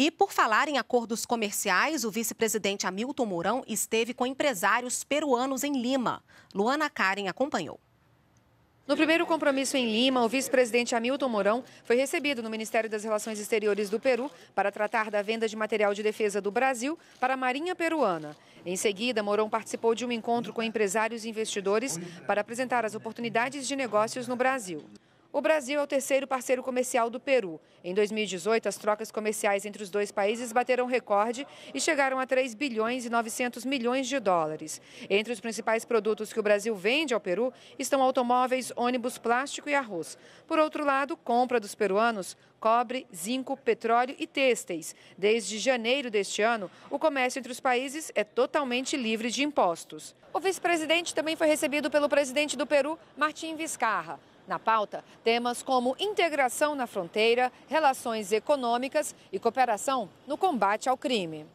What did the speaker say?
E por falar em acordos comerciais, o vice-presidente Hamilton Mourão esteve com empresários peruanos em Lima. Luana Karen acompanhou. No primeiro compromisso em Lima, o vice-presidente Hamilton Mourão foi recebido no Ministério das Relações Exteriores do Peru para tratar da venda de material de defesa do Brasil para a Marinha Peruana. Em seguida, Mourão participou de um encontro com empresários e investidores para apresentar as oportunidades de negócios no Brasil. O Brasil é o terceiro parceiro comercial do Peru. Em 2018, as trocas comerciais entre os dois países bateram recorde e chegaram a 3 bilhões e 900 milhões de dólares. Entre os principais produtos que o Brasil vende ao Peru estão automóveis, ônibus, plástico e arroz. Por outro lado, compra dos peruanos cobre, zinco, petróleo e têxteis. Desde janeiro deste ano, o comércio entre os países é totalmente livre de impostos. O vice-presidente também foi recebido pelo presidente do Peru, Martim Vizcarra. Na pauta, temas como integração na fronteira, relações econômicas e cooperação no combate ao crime.